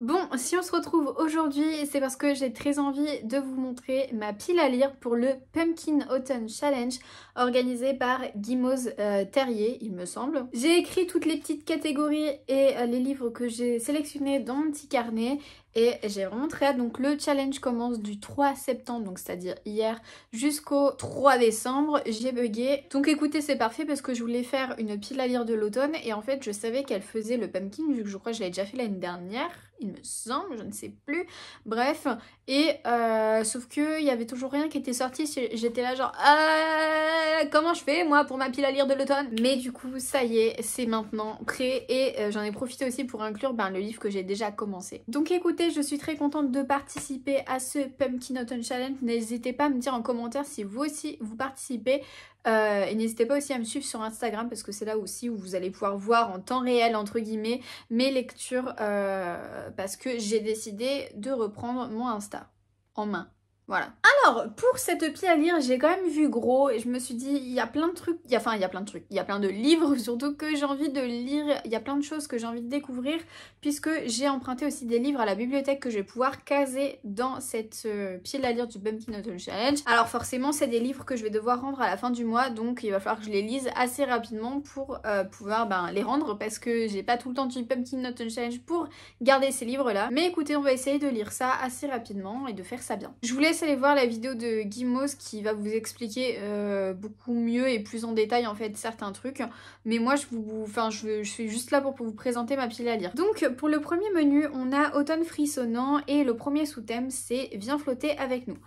Bon, si on se retrouve aujourd'hui, c'est parce que j'ai très envie de vous montrer ma pile à lire pour le Pumpkin Autumn Challenge organisé par Guimauze euh, Terrier, il me semble. J'ai écrit toutes les petites catégories et euh, les livres que j'ai sélectionnés dans mon petit carnet et j'ai vraiment très hâte. Donc le challenge commence du 3 septembre, donc c'est-à-dire hier, jusqu'au 3 décembre. J'ai bugué. Donc écoutez, c'est parfait parce que je voulais faire une pile à lire de l'automne et en fait je savais qu'elle faisait le pumpkin vu que je crois que je l'avais déjà fait l'année dernière il me semble, je ne sais plus. Bref, et euh, sauf que il y avait toujours rien qui était sorti. J'étais là genre euh, comment je fais moi pour ma pile à lire de l'automne Mais du coup, ça y est, c'est maintenant prêt et euh, j'en ai profité aussi pour inclure ben, le livre que j'ai déjà commencé. Donc écoutez je suis très contente de participer à ce Pumpkin Autumn Challenge. N'hésitez pas à me dire en commentaire si vous aussi vous participez. Euh, et n'hésitez pas aussi à me suivre sur Instagram parce que c'est là aussi où vous allez pouvoir voir en temps réel, entre guillemets, mes lectures euh, parce que j'ai décidé de reprendre mon Insta en main. Voilà pour cette pile à lire, j'ai quand même vu gros et je me suis dit, il y a plein de trucs, il y a, enfin, il y a plein de trucs, il y a plein de livres surtout que j'ai envie de lire, il y a plein de choses que j'ai envie de découvrir puisque j'ai emprunté aussi des livres à la bibliothèque que je vais pouvoir caser dans cette euh, pile à lire du Pumpkin Noton Challenge. Alors forcément, c'est des livres que je vais devoir rendre à la fin du mois donc il va falloir que je les lise assez rapidement pour euh, pouvoir ben, les rendre parce que j'ai pas tout le temps du Pumpkin Noton Challenge pour garder ces livres là. Mais écoutez, on va essayer de lire ça assez rapidement et de faire ça bien. Je vous laisse aller voir la vidéo vidéo de Moss qui va vous expliquer euh, beaucoup mieux et plus en détail en fait certains trucs. Mais moi je vous, enfin je, suis juste là pour vous présenter ma pile à lire. Donc pour le premier menu on a automne frissonnant et le premier sous-thème c'est viens flotter avec nous.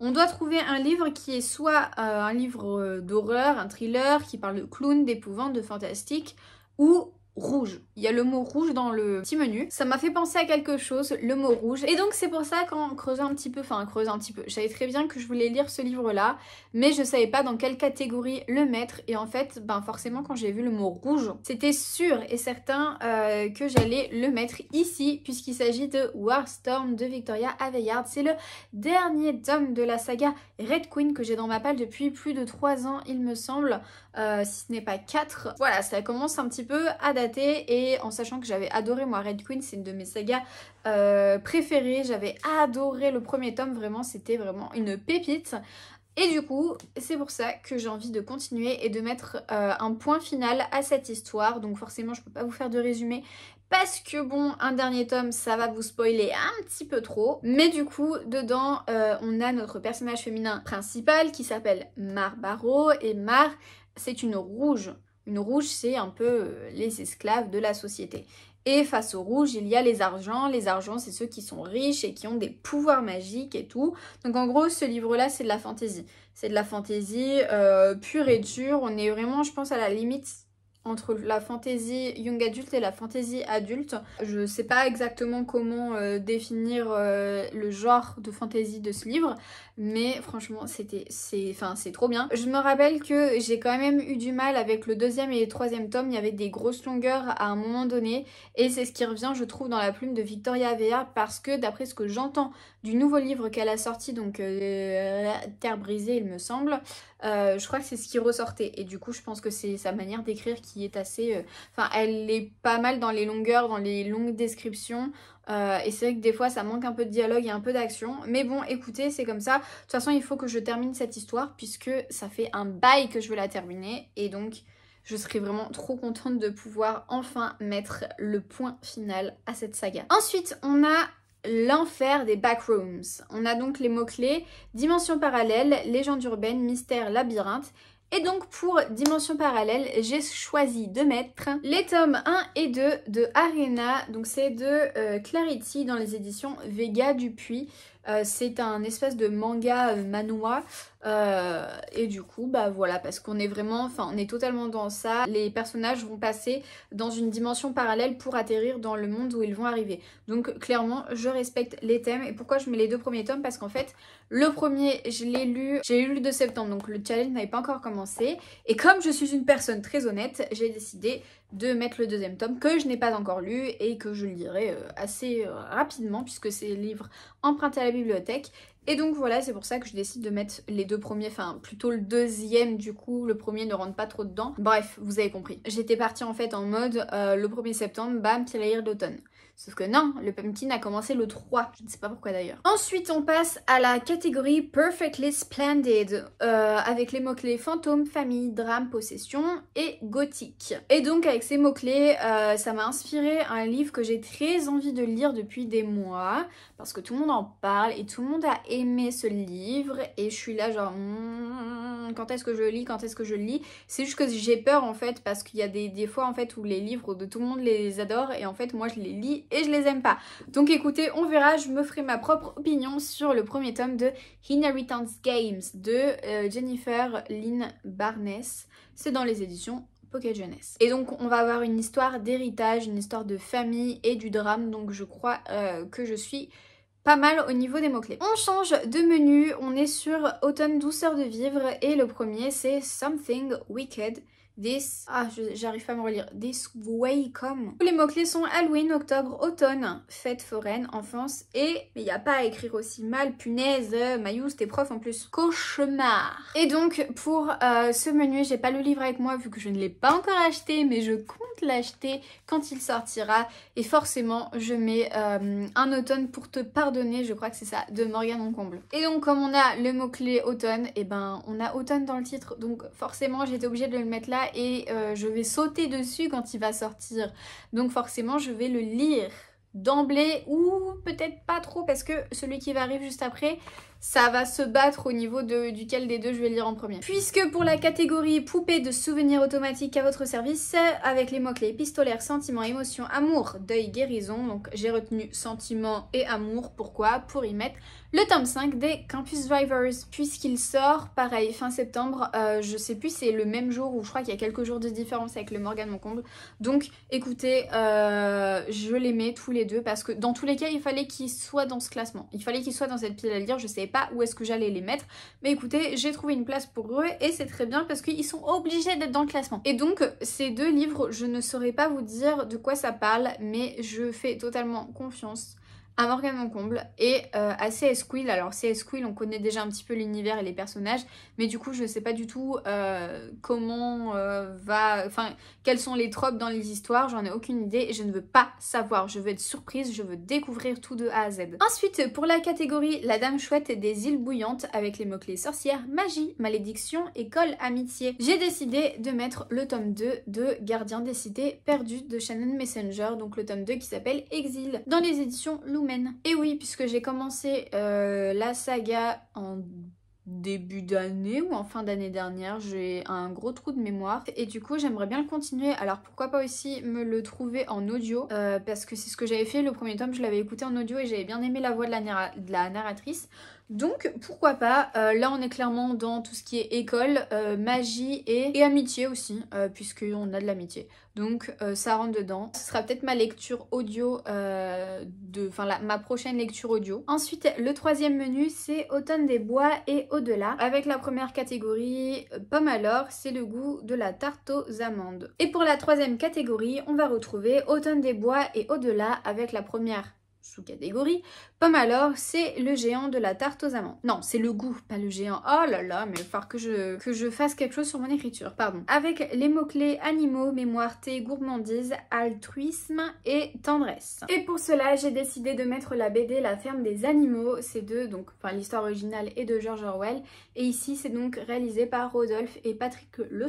On doit trouver un livre qui est soit euh, un livre euh, d'horreur, un thriller qui parle de clown, d'épouvante, de fantastique, ou rouge. Il y a le mot rouge dans le petit menu. Ça m'a fait penser à quelque chose, le mot rouge. Et donc c'est pour ça qu'en creusant un petit peu, enfin creusant un petit peu, je savais très bien que je voulais lire ce livre-là, mais je savais pas dans quelle catégorie le mettre. Et en fait, ben forcément quand j'ai vu le mot rouge, c'était sûr et certain euh, que j'allais le mettre ici, puisqu'il s'agit de Warstorm de Victoria Aveyard. C'est le dernier tome de la saga Red Queen que j'ai dans ma palle depuis plus de 3 ans, il me semble, euh, si ce n'est pas 4. Voilà, ça commence un petit peu à dater et en sachant que j'avais adoré moi Red Queen, c'est une de mes sagas euh, préférées, j'avais adoré le premier tome, vraiment c'était vraiment une pépite. Et du coup, c'est pour ça que j'ai envie de continuer et de mettre euh, un point final à cette histoire. Donc forcément, je peux pas vous faire de résumé parce que bon, un dernier tome, ça va vous spoiler un petit peu trop. Mais du coup, dedans, euh, on a notre personnage féminin principal qui s'appelle Mar Barrow. Et Mar, c'est une rouge une rouge, c'est un peu euh, les esclaves de la société. Et face au rouge, il y a les argents. Les argents, c'est ceux qui sont riches et qui ont des pouvoirs magiques et tout. Donc en gros, ce livre-là, c'est de la fantaisie. C'est de la fantaisie euh, pure et dure. On est vraiment, je pense, à la limite entre la fantasy young adulte et la fantasy adulte. Je sais pas exactement comment euh, définir euh, le genre de fantasy de ce livre, mais franchement, c'était c'est trop bien. Je me rappelle que j'ai quand même eu du mal avec le deuxième et le troisième tome, il y avait des grosses longueurs à un moment donné et c'est ce qui revient je trouve dans la plume de Victoria Vea parce que d'après ce que j'entends du nouveau livre qu'elle a sorti donc euh, Terre brisée, il me semble, je crois que c'est ce qui ressortait et du coup, je pense que c'est sa manière d'écrire qui est assez... Euh, enfin, elle est pas mal dans les longueurs, dans les longues descriptions. Euh, et c'est vrai que des fois ça manque un peu de dialogue et un peu d'action. Mais bon, écoutez, c'est comme ça. De toute façon, il faut que je termine cette histoire puisque ça fait un bail que je veux la terminer. Et donc, je serai vraiment trop contente de pouvoir enfin mettre le point final à cette saga. Ensuite, on a l'enfer des backrooms. On a donc les mots-clés dimension parallèle, légende urbaine, mystère, labyrinthe. Et donc pour Dimension Parallèle, j'ai choisi de mettre les tomes 1 et 2 de Arena, donc c'est de euh, Clarity dans les éditions Vega Dupuis. Euh, c'est un espèce de manga euh, manois euh, et du coup, bah voilà, parce qu'on est vraiment, enfin, on est totalement dans ça. Les personnages vont passer dans une dimension parallèle pour atterrir dans le monde où ils vont arriver. Donc clairement, je respecte les thèmes. Et pourquoi je mets les deux premiers tomes Parce qu'en fait, le premier, je l'ai lu, j'ai lu le 2 septembre, donc le challenge n'avait pas encore commencé. Et comme je suis une personne très honnête, j'ai décidé de mettre le deuxième tome que je n'ai pas encore lu et que je lirai euh, assez euh, rapidement puisque c'est livre emprunté à la bibliothèque et donc voilà, c'est pour ça que je décide de mettre les deux premiers, enfin plutôt le deuxième du coup, le premier ne rentre pas trop dedans. Bref, vous avez compris. J'étais partie en fait en mode euh, le 1er septembre, bam, c'est l'air d'automne. Sauf que non, le pumpkin a commencé le 3. Je ne sais pas pourquoi d'ailleurs. Ensuite, on passe à la catégorie Perfectly Splendid euh, avec les mots-clés fantôme, famille, drame, possession et gothique. Et donc avec ces mots-clés, euh, ça m'a inspiré un livre que j'ai très envie de lire depuis des mois parce que tout le monde en parle et tout le monde a aimé ce livre et je suis là genre hmm, quand est-ce que je lis, quand est-ce que je lis. C'est juste que j'ai peur en fait parce qu'il y a des, des fois en fait où les livres de tout le monde les adorent. et en fait moi je les lis et je les aime pas. Donc écoutez, on verra, je me ferai ma propre opinion sur le premier tome de Inheritance Games de euh, Jennifer Lynn Barnes. C'est dans les éditions Pocket Jeunesse. Et donc on va avoir une histoire d'héritage, une histoire de famille et du drame, donc je crois euh, que je suis pas mal au niveau des mots-clés. On change de menu, on est sur Automne douceur de vivre et le premier c'est Something Wicked This, ah, j'arrive pas à me relire. This way come. Tous les mots-clés sont Halloween, octobre, automne, fête foraine, enfance et, mais il n'y a pas à écrire aussi mal, punaise, euh, Mayous, t'es prof en plus. Cauchemar. Et donc, pour euh, ce menu, j'ai pas le livre avec moi vu que je ne l'ai pas encore acheté, mais je compte l'acheter quand il sortira. Et forcément, je mets euh, un automne pour te pardonner, je crois que c'est ça, de Morgane comble. Et donc, comme on a le mot-clé automne, et eh ben, on a automne dans le titre, donc forcément, j'étais obligée de le mettre là et euh, je vais sauter dessus quand il va sortir. Donc forcément, je vais le lire d'emblée ou peut-être pas trop parce que celui qui va arriver juste après, ça va se battre au niveau de, duquel des deux je vais lire en premier. Puisque pour la catégorie poupée de souvenirs automatiques à votre service, avec les mots-clés épistolaires, sentiments, émotion, amour, deuil, guérison, donc j'ai retenu sentiment et amour, pourquoi Pour y mettre le tome 5 des Campus Drivers, puisqu'il sort, pareil, fin septembre, euh, je sais plus, c'est le même jour ou je crois qu'il y a quelques jours de différence avec le Morgan Moncombe. donc écoutez, euh, je les mets tous les deux parce que dans tous les cas, il fallait qu'ils soit dans ce classement, il fallait qu'ils soit dans cette pile à lire, je sais pas où est-ce que j'allais les mettre. Mais écoutez, j'ai trouvé une place pour eux et c'est très bien parce qu'ils sont obligés d'être dans le classement. Et donc, ces deux livres, je ne saurais pas vous dire de quoi ça parle, mais je fais totalement confiance à Morgane comble et euh, à CS Quill. Alors CS Quill, on connaît déjà un petit peu l'univers et les personnages, mais du coup je ne sais pas du tout euh, comment euh, va... Enfin, quels sont les tropes dans les histoires, j'en ai aucune idée et je ne veux pas savoir. Je veux être surprise, je veux découvrir tout de A à Z. Ensuite, pour la catégorie La Dame Chouette et des Îles Bouillantes, avec les mots-clés sorcière, magie, malédiction, école, amitié, j'ai décidé de mettre le tome 2 de Gardien des Cités perdues de Shannon Messenger, donc le tome 2 qui s'appelle Exil, dans les éditions Lou et eh oui, puisque j'ai commencé euh, la saga en début d'année ou en fin d'année dernière, j'ai un gros trou de mémoire et du coup j'aimerais bien le continuer alors pourquoi pas aussi me le trouver en audio euh, parce que c'est ce que j'avais fait le premier tome je l'avais écouté en audio et j'avais bien aimé la voix de la narratrice donc pourquoi pas, euh, là on est clairement dans tout ce qui est école, euh, magie et, amitié aussi, puisque euh, puisqu'on a de l'amitié. Donc ça rentre dedans. Ce sera peut-être ma lecture audio, de, enfin ma prochaine lecture audio. Ensuite le troisième menu c'est Automne des bois et au-delà. Avec la première catégorie, pomme alors, c'est le goût de la tarte aux amandes. Et pour la troisième catégorie, on va retrouver Automne des bois et au-delà avec la première sous-catégorie. Pomme alors, c'est le géant de la tarte aux amandes. Non, c'est le goût, pas le géant. Oh là là, mais il va falloir que je, que je fasse quelque chose sur mon écriture, pardon. Avec les mots-clés animaux, mémoire, thé, gourmandise, altruisme et tendresse. Et pour cela, j'ai décidé de mettre la BD La ferme des animaux. C'est de, donc, enfin, l'histoire originale et de George Orwell. Et ici, c'est donc réalisé par Rodolphe et Patrick Le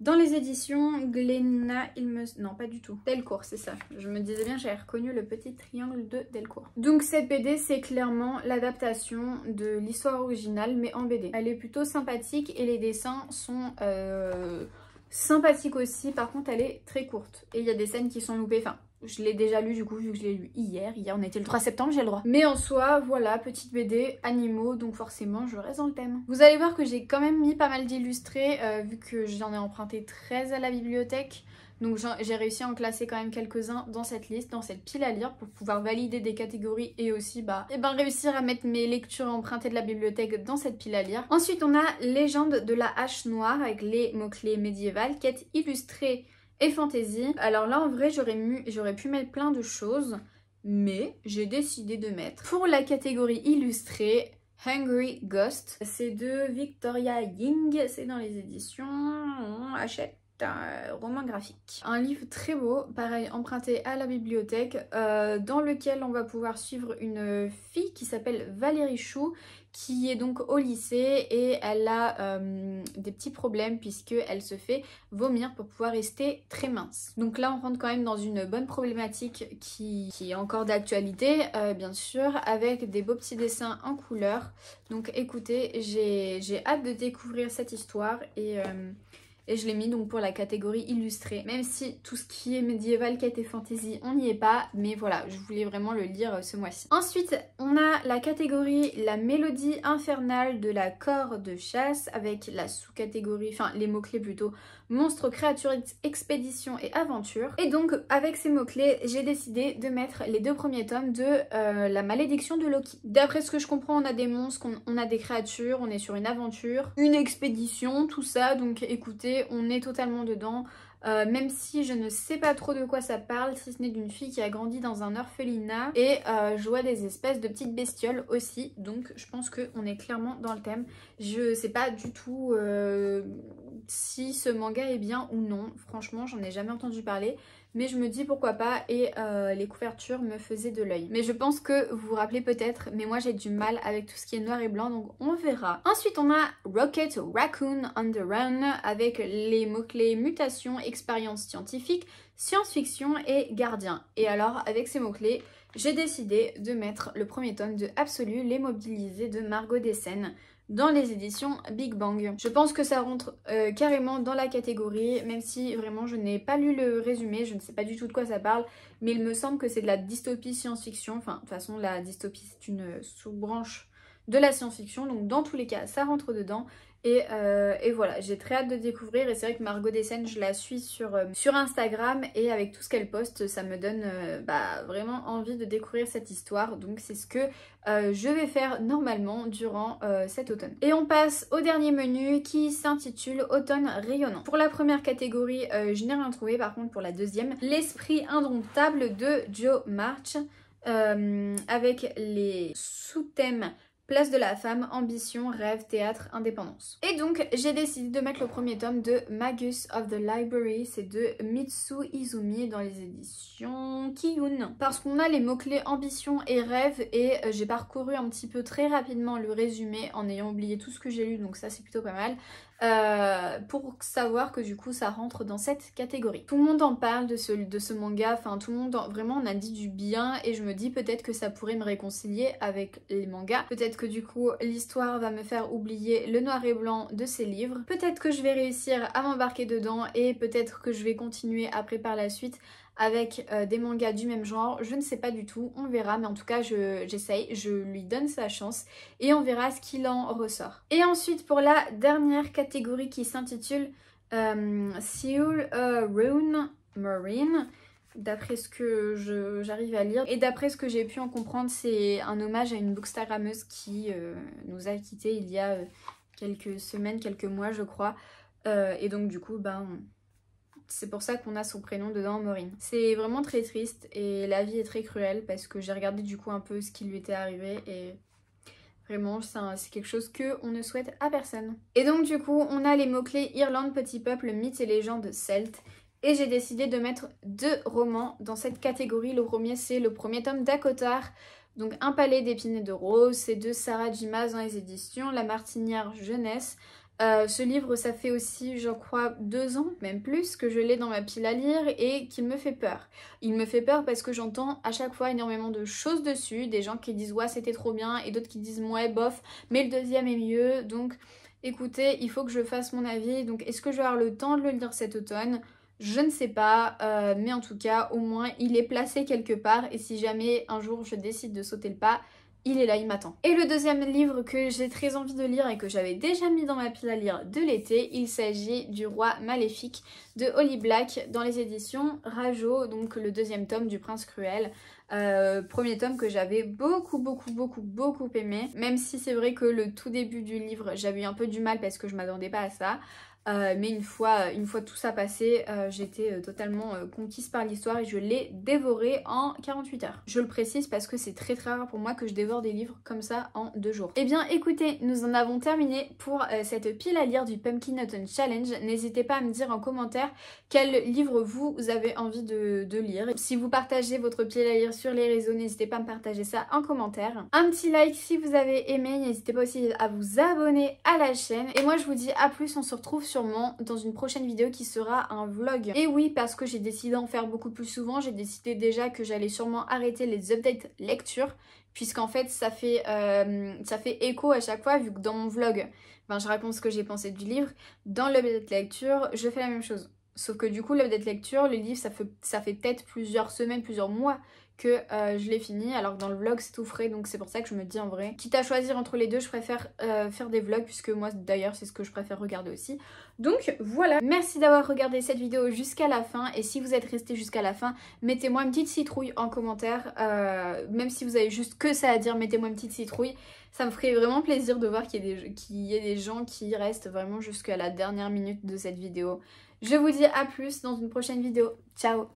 dans les éditions Glénat, il me... Non, pas du tout. Delcourt, c'est ça. Je me disais bien, j'avais reconnu le petit triangle de Delcourt. Donc cette BD, c'est clairement l'adaptation de l'histoire originale, mais en BD. Elle est plutôt sympathique et les dessins sont... Euh, sympathiques aussi, par contre elle est très courte. Et il y a des scènes qui sont loupées, enfin je l'ai déjà lu du coup vu que je l'ai lu hier. Hier on était le 3 septembre, j'ai le droit. Mais en soi, voilà, petite BD, animaux, donc forcément je reste dans le thème. Vous allez voir que j'ai quand même mis pas mal d'illustrés euh, vu que j'en ai emprunté 13 à la bibliothèque. Donc j'ai réussi à en classer quand même quelques-uns dans cette liste, dans cette pile à lire pour pouvoir valider des catégories et aussi bah, et eh ben réussir à mettre mes lectures empruntées de la bibliothèque dans cette pile à lire. Ensuite on a Légende de la hache noire avec les mots-clés médiévales, est illustrée et fantasy. Alors là, en vrai, j'aurais pu mettre plein de choses, mais j'ai décidé de mettre. Pour la catégorie illustrée, Hungry Ghost. C'est de Victoria Ying, c'est dans les éditions achète un euh, roman graphique. Un livre très beau, pareil, emprunté à la bibliothèque, euh, dans lequel on va pouvoir suivre une fille qui s'appelle Valérie Chou, qui est donc au lycée et elle a euh, des petits problèmes puisqu'elle se fait vomir pour pouvoir rester très mince. Donc là on rentre quand même dans une bonne problématique qui, est encore d'actualité bien sûr avec des beaux petits dessins en couleur. Donc écoutez j'ai hâte de découvrir cette histoire et et je l'ai mis donc pour la catégorie illustrée. Même si tout ce qui est médiéval, quête et fantasy, on n'y est pas, mais voilà, je voulais vraiment le lire euh, ce mois-ci. Ensuite, on a la catégorie La mélodie infernale de la corde de chasse avec la sous-catégorie, enfin les mots-clés plutôt, monstre, créatures, expédition et aventure. Et donc avec ces mots-clés, j'ai décidé de mettre les deux premiers tomes de euh, La malédiction de Loki. D'après ce que je comprends, on a des monstres, on a des créatures, on est sur une aventure, une expédition, tout ça, donc écoutez, on est totalement dedans. Euh, même si je ne sais pas trop de quoi ça parle, si ce n'est d'une fille qui a grandi dans un orphelinat et euh, je vois des espèces de petites bestioles aussi, donc je pense qu'on est clairement dans le thème. Je sais pas du tout euh, si ce manga est bien ou non. Franchement, j'en ai jamais entendu parler. Mais je me dis pourquoi pas et euh, les couvertures me faisaient de l'œil. Mais je pense que vous vous rappelez peut-être, mais moi j'ai du mal avec tout ce qui est noir et blanc, donc on verra. Ensuite on a Rocket Raccoon on the Run avec les mots-clés mutation, expérience scientifique, science-fiction et gardien. Et alors avec ces mots-clés, j'ai décidé de mettre le premier tome de Absolu, les mobilisés de Margot Dessen dans les éditions Big Bang. Je pense que ça rentre euh, carrément dans la catégorie, même si vraiment je n'ai pas lu le résumé, je ne sais pas du tout de quoi ça parle, mais il me semble que c'est de la dystopie science-fiction. Enfin, de toute façon, la dystopie, c'est une euh, sous-branche de la science-fiction, donc dans tous les cas, ça rentre dedans. Euh, et, voilà, j'ai très hâte de découvrir. Et c'est vrai que Margot Desen, je la suis euh, sur, Instagram et avec tout ce qu'elle poste, ça me donne euh, bah, vraiment envie de découvrir cette histoire. Donc c'est ce que je vais faire normalement durant cet automne. Et on passe au dernier menu qui s'intitule Automne rayonnant. Pour la première catégorie, je n'ai rien trouvé. Par contre, pour la deuxième, l'esprit indomptable de Joe March. avec les sous-thèmes Place de la femme, ambition, rêve, théâtre, indépendance. Et donc j'ai décidé de mettre le premier tome de Magus of the Library, c'est de Mitsu Izumi dans les éditions parce qu'on a les mots-clés ambition et rêve et euh, j'ai parcouru un petit peu très rapidement le résumé en ayant oublié tout ce que j'ai lu donc ça c'est plutôt pas mal. Euh, pour savoir que du coup ça rentre dans cette catégorie. Tout le monde en parle de ce, de ce manga, enfin tout le monde vraiment en a dit du bien et je me dis peut-être que ça pourrait me réconcilier avec les mangas. Peut-être que du coup l'histoire va me faire oublier le noir et blanc de ces livres. Peut-être que je vais réussir à m'embarquer dedans et peut-être que je vais continuer après par la suite avec euh, des mangas du même genre, je ne sais pas du tout, on verra, mais en tout cas j'essaye, je, lui donne sa chance et on verra ce qu'il en ressort. Et ensuite pour la dernière catégorie qui s'intitule euh, Seoul euh, Rune Marine, d'après ce que j'arrive à lire et d'après ce que j'ai pu en comprendre, c'est un hommage à une bookstagrammeuse qui euh, nous a quittés il y a quelques semaines, quelques mois je crois. et donc du coup, ben c'est pour ça qu'on a son prénom dedans, Maureen. C'est vraiment très triste et la vie est très cruelle parce que j'ai regardé du coup un peu ce qui lui était arrivé et Vraiment, c'est quelque chose qu'on ne souhaite à personne. Et donc du coup, on a les mots-clés Irlande, petit peuple, Mythe et Légende, celtes. Et j'ai décidé de mettre deux romans dans cette catégorie. Le premier, c'est le premier tome d'Akotar, donc Un palais d'épines de rose. C'est de Sarah Jimas dans les éditions La Martinière Jeunesse. Euh, ce livre, ça fait aussi, j'en crois, deux ans, même plus, que je l'ai dans ma pile à lire et qu'il me fait peur. Il me fait peur parce que j'entends à chaque fois énormément de choses dessus, des gens qui disent ouais c'était trop bien et d'autres qui disent ouais bof, mais le deuxième est mieux. Donc écoutez, il faut que je fasse mon avis. Donc est-ce que je vais avoir le temps de le lire cet automne je ne sais pas, euh, mais en tout cas, au moins, il est placé quelque part. Et si jamais un jour je décide de sauter le pas, il est là, il m'attend. Et le deuxième livre que j'ai très envie de lire et que j'avais déjà mis dans ma pile à lire de l'été, il s'agit du Roi Maléfique de Holly Black dans les éditions Rajo, donc le deuxième tome du Prince Cruel. Euh, premier tome que j'avais beaucoup beaucoup beaucoup beaucoup aimé, même si c'est vrai que le tout début du livre j'avais eu un peu du mal parce que je m'attendais pas à ça. Euh, mais une fois, euh, une fois tout ça passé, euh, j'étais totalement conquise par l'histoire et je l'ai dévoré en 48 heures. Je le précise parce que c'est très très rare pour moi que je dévore des livres comme ça en deux jours. Eh bien écoutez, nous en avons terminé pour cette pile à lire du Pumpkin Nutton Challenge. N'hésitez pas à me dire en commentaire quel livre vous avez envie de, de lire. Si vous partagez votre pile à lire sur les réseaux, n'hésitez pas à me partager ça en commentaire. Un petit like si vous avez aimé, n'hésitez pas aussi à vous abonner à la chaîne. Et moi je vous dis à plus, on se retrouve sûrement dans une prochaine vidéo qui sera un vlog. Et oui, parce que j'ai décidé d'en faire beaucoup plus souvent, j'ai décidé déjà que j'allais sûrement arrêter les updates lecture puisqu'en fait ça fait, euh, ça fait écho à chaque fois vu que dans mon vlog ben, je raconte ce que j'ai pensé du livre, dans l'update lecture je fais la même chose. Sauf que du coup, l'œuvre de lecture, le livre, ça fait, ça fait peut-être plusieurs semaines, plusieurs mois que euh, je l'ai fini, alors que dans le vlog, c'est tout frais, donc c'est pour ça que je me dis en vrai. Quitte à choisir entre les deux, je préfère euh, faire des vlogs, puisque moi, d'ailleurs, c'est ce que je préfère regarder aussi. Donc voilà, merci d'avoir regardé cette vidéo jusqu'à la fin, et si vous êtes resté jusqu'à la fin, mettez-moi une petite citrouille en commentaire, euh, même si vous avez juste que ça à dire, mettez-moi une petite citrouille. Ça me ferait vraiment plaisir de voir qu'il y, y ait des gens qui restent vraiment jusqu'à la dernière minute de cette vidéo. Je vous dis à plus dans une prochaine vidéo. Ciao